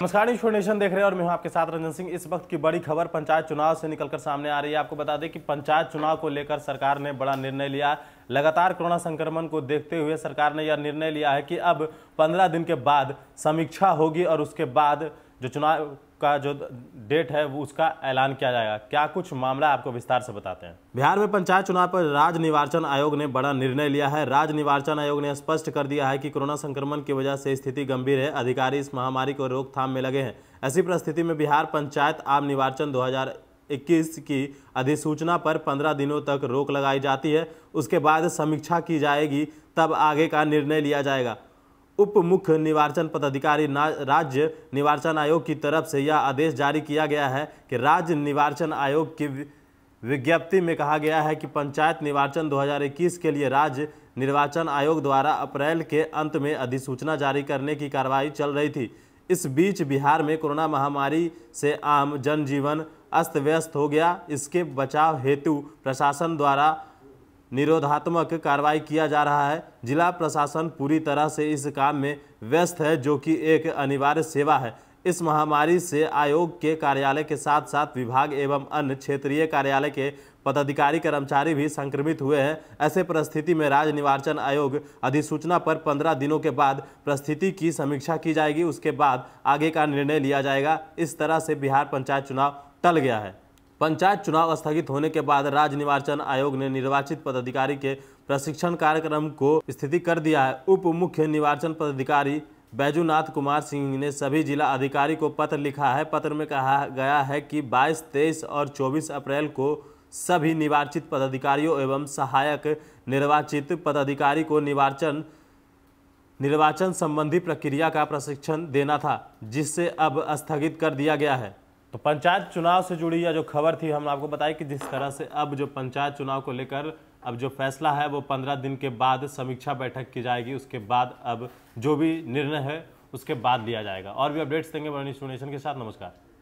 नमस्कार news nation देख रहे हैं और मैं हूं आपके साथ रंजन सिंह इस वक्त की बड़ी खबर पंचायत चुनाव से निकलकर सामने आ रही है आपको बता दें कि पंचायत चुनाव को लेकर सरकार ने बड़ा निर्णय लिया लगातार कोरोना संक्रमण को देखते हुए सरकार ने यह निर्णय लिया है कि अब पंद्रह दिन के बाद समीक्षा होगी और उसके बाद जो चुनाव का जो डेट है वो उसका ऐलान किया जाएगा क्या कुछ मामला आपको विस्तार से बताते हैं बिहार में पंचायत चुनाव पर राज्य निर्वाचन आयोग ने बड़ा निर्णय लिया है राज्य निर्वाचन आयोग ने स्पष्ट कर दिया है कि कोरोना संक्रमण की वजह से स्थिति गंभीर है अधिकारी इस महामारी को रोकथाम में लगे हैं ऐसी परिस्थिति में बिहार पंचायत आम निर्वाचन दो 2021 की अधिसूचना पर 15 दिनों तक रोक लगाई जाती है उसके बाद समीक्षा की जाएगी तब आगे का निर्णय लिया जाएगा उप मुख्य निर्वाचन पदाधिकारी राज्य निर्वाचन आयोग की तरफ से यह आदेश जारी किया गया है कि राज्य निर्वाचन आयोग की विज्ञप्ति में कहा गया है कि पंचायत निर्वाचन 2021 के लिए राज्य निर्वाचन आयोग द्वारा अप्रैल के अंत में अधिसूचना जारी करने की कार्रवाई चल रही थी इस बीच बिहार में कोरोना महामारी से आम जनजीवन अस्त व्यस्त हो गया इसके बचाव हेतु प्रशासन द्वारा निरोधात्मक कार्रवाई किया जा रहा है जिला प्रशासन पूरी तरह से इस काम में व्यस्त है जो कि एक अनिवार्य सेवा है इस महामारी से आयोग के कार्यालय के साथ साथ विभाग एवं अन्य क्षेत्रीय कार्यालय के पदाधिकारी कर्मचारी भी संक्रमित हुए हैं ऐसे परिस्थिति में राज्य निर्वाचन आयोग अधिसूचना पर 15 दिनों के बाद परिस्थिति की समीक्षा की जाएगी उसके बाद आगे का निर्णय लिया जाएगा इस तरह से बिहार पंचायत चुनाव टल गया है पंचायत चुनाव स्थगित होने के बाद राज्य निर्वाचन आयोग ने निर्वाचित पदाधिकारी के प्रशिक्षण कार्यक्रम को स्थिति कर दिया है उप मुख्य निर्वाचन पदाधिकारी बैजूनाथ कुमार सिंह ने सभी जिला अधिकारी को पत्र लिखा है पत्र में कहा गया है कि 22, 23 और 24 अप्रैल को सभी निर्वाचित पदाधिकारियों एवं सहायक निर्वाचित पदाधिकारी को निर्वाचन निर्वाचन संबंधी प्रक्रिया का प्रशिक्षण देना था जिससे अब स्थगित कर दिया गया है तो पंचायत चुनाव से जुड़ी या जो खबर थी हम आपको बताया कि जिस तरह से अब जो पंचायत चुनाव को लेकर अब जो फैसला है वो पंद्रह दिन के बाद समीक्षा बैठक की जाएगी उसके बाद अब जो भी निर्णय है उसके बाद लिया जाएगा और भी अपडेट्स देंगे सुनेशन के साथ नमस्कार